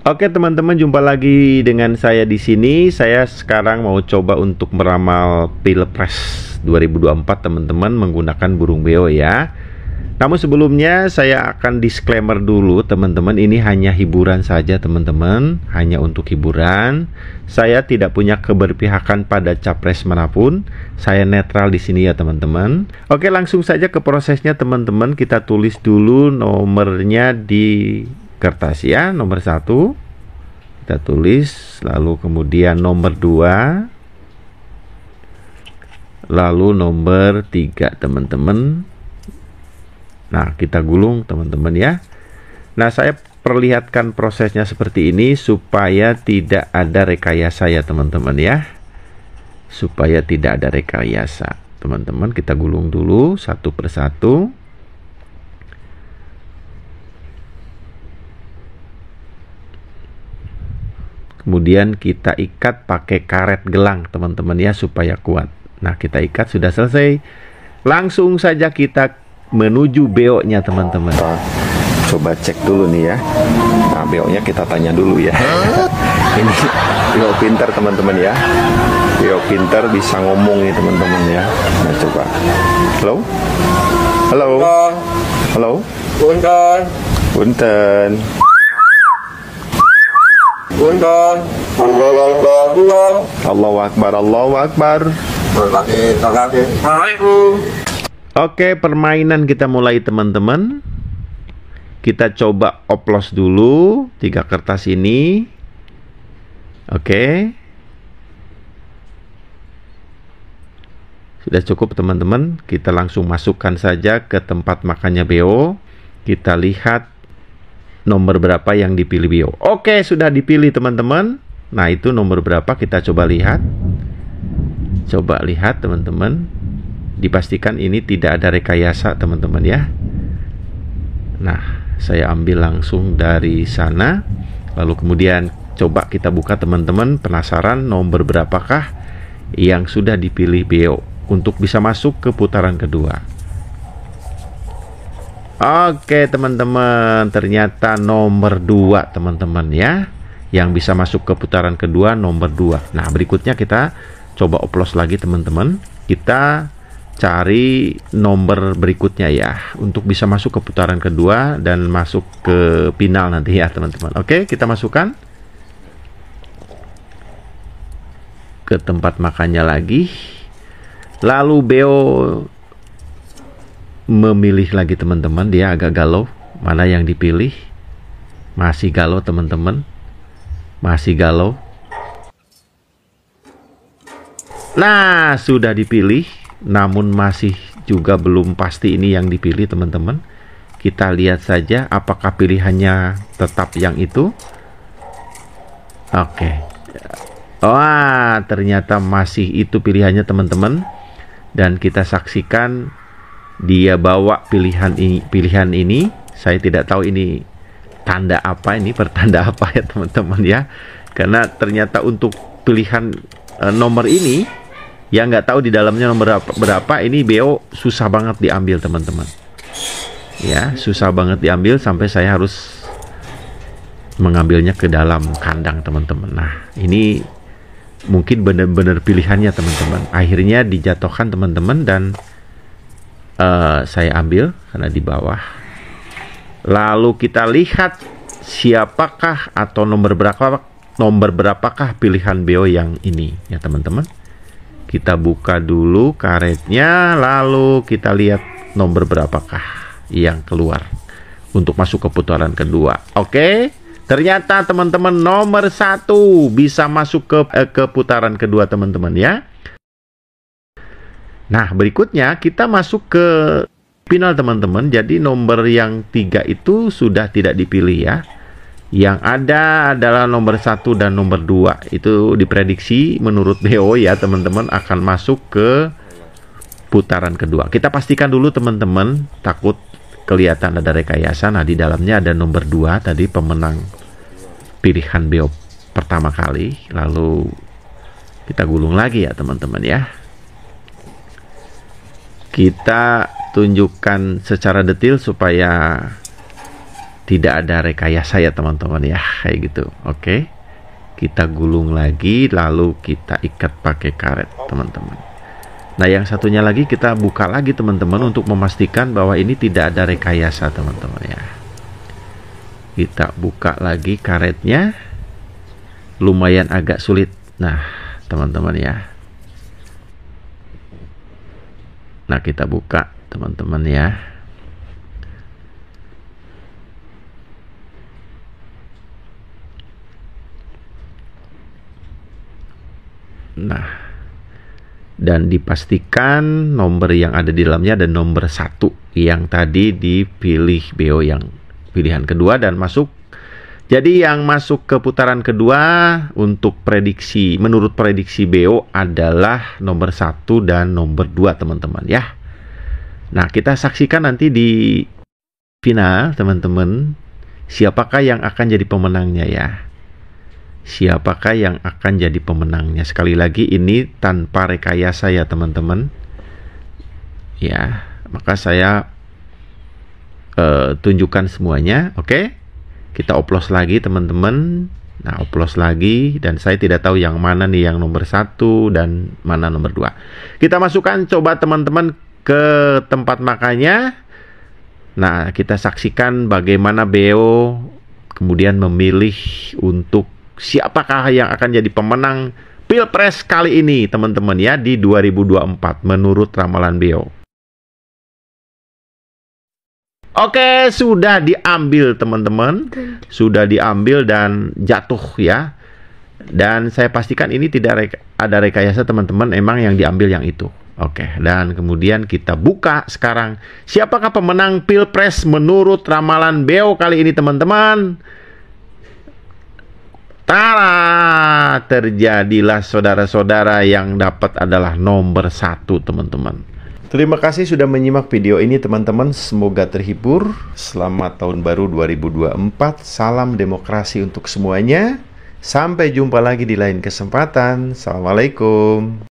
Oke teman-teman, jumpa lagi dengan saya di sini. Saya sekarang mau coba untuk meramal Pilpres 2024 teman-teman menggunakan burung beo ya. Namun sebelumnya saya akan disclaimer dulu teman-teman, ini hanya hiburan saja teman-teman, hanya untuk hiburan. Saya tidak punya keberpihakan pada capres manapun. Saya netral di sini ya teman-teman. Oke, langsung saja ke prosesnya teman-teman. Kita tulis dulu nomornya di kertas ya nomor satu kita tulis lalu kemudian nomor dua lalu nomor tiga teman-teman nah kita gulung teman-teman ya nah saya perlihatkan prosesnya seperti ini supaya tidak ada rekayasa ya teman-teman ya supaya tidak ada rekayasa teman-teman kita gulung dulu satu persatu Kemudian kita ikat pakai karet gelang teman-teman ya supaya kuat. Nah kita ikat sudah selesai. Langsung saja kita menuju beoknya teman-teman. Coba cek dulu nih ya. Nah beoknya kita tanya dulu ya. Ini beok pinter teman-teman ya. Beok pinter bisa ngomong nih teman-teman ya. Nah coba. Halo. Halo. Halo. Bunten. Bunten. Allahu Akbar, Allahu Akbar. Oke, permainan kita mulai teman-teman. Kita coba oplos dulu tiga kertas ini. Oke. Sudah cukup teman-teman, kita langsung masukkan saja ke tempat makannya Beo. Kita lihat nomor berapa yang dipilih Bio. Oke, sudah dipilih teman-teman. Nah, itu nomor berapa kita coba lihat. Coba lihat teman-teman. Dipastikan ini tidak ada rekayasa teman-teman ya. Nah, saya ambil langsung dari sana. Lalu kemudian coba kita buka teman-teman penasaran nomor berapakah yang sudah dipilih Bio untuk bisa masuk ke putaran kedua. Oke teman-teman, ternyata nomor 2 teman-teman ya. Yang bisa masuk ke putaran kedua nomor 2. Nah, berikutnya kita coba oplos lagi teman-teman. Kita cari nomor berikutnya ya untuk bisa masuk ke putaran kedua dan masuk ke final nanti ya teman-teman. Oke, kita masukkan ke tempat makannya lagi. Lalu Beo memilih lagi teman-teman dia agak galau mana yang dipilih masih galau teman-teman masih galau nah sudah dipilih namun masih juga belum pasti ini yang dipilih teman-teman kita lihat saja apakah pilihannya tetap yang itu oke okay. wah ternyata masih itu pilihannya teman-teman dan kita saksikan dia bawa pilihan ini pilihan ini saya tidak tahu ini tanda apa ini pertanda apa ya teman-teman ya karena ternyata untuk pilihan e, nomor ini yang nggak tahu di dalamnya nomor berapa, berapa ini BO susah banget diambil teman-teman ya susah banget diambil sampai saya harus mengambilnya ke dalam kandang teman-teman nah ini mungkin benar-benar pilihannya teman-teman akhirnya dijatuhkan teman-teman dan uh, saya ambil karena di bawah. Lalu kita lihat siapakah atau nomor berapa nomor berapakah pilihan BO yang ini ya teman-teman. Kita buka dulu karetnya lalu kita lihat nomor berapakah yang keluar untuk masuk ke putaran kedua. Oke. Okay? Ternyata teman-teman nomor satu bisa masuk ke eh, ke putaran kedua teman-teman ya. Nah, berikutnya kita masuk ke final teman-teman. Jadi nomor yang tiga itu sudah tidak dipilih ya. Yang ada adalah nomor satu dan nomor dua Itu diprediksi menurut BO ya teman-teman akan masuk ke putaran kedua. Kita pastikan dulu teman-teman takut kelihatan ada rekayasa. Nah, di dalamnya ada nomor dua tadi pemenang pilihan BO pertama kali. Lalu kita gulung lagi ya teman-teman ya kita tunjukkan secara detail supaya tidak ada rekayasa ya teman-teman ya kayak gitu oke kita gulung lagi lalu kita ikat pakai karet teman-teman nah yang satunya lagi kita buka lagi teman-teman untuk memastikan bahwa ini tidak ada rekayasa teman-teman ya kita buka lagi karetnya lumayan agak sulit nah teman-teman ya Nah, kita buka, teman-teman ya. Nah, dan dipastikan nomor yang ada di dalamnya ada nomor satu yang tadi dipilih BO yang pilihan kedua dan masuk jadi yang masuk ke putaran kedua untuk prediksi menurut prediksi BO adalah nomor 1 dan nomor 2 teman-teman ya. Nah, kita saksikan nanti di final teman-teman siapakah yang akan jadi pemenangnya ya. Siapakah yang akan jadi pemenangnya? Sekali lagi ini tanpa rekayasa ya teman-teman. Ya, maka saya uh, tunjukkan semuanya, oke? Okay? kita oplos lagi teman-teman nah oplos lagi dan saya tidak tahu yang mana nih yang nomor satu dan mana nomor dua kita masukkan coba teman-teman ke tempat makannya nah kita saksikan bagaimana Beo kemudian memilih untuk siapakah yang akan jadi pemenang Pilpres kali ini teman-teman ya di 2024 menurut ramalan Beo Oke, sudah diambil teman-teman. Sudah diambil dan jatuh ya. Dan saya pastikan ini tidak reka ada rekayasa teman-teman, emang yang diambil yang itu. Oke, dan kemudian kita buka sekarang. Siapakah pemenang Pilpres menurut ramalan Beo kali ini teman-teman? Tara, terjadilah saudara-saudara yang dapat adalah nomor satu teman-teman. Terima kasih sudah menyimak video ini teman-teman. Semoga terhibur. Selamat tahun baru 2024. Salam demokrasi untuk semuanya. Sampai jumpa lagi di lain kesempatan. Assalamualaikum.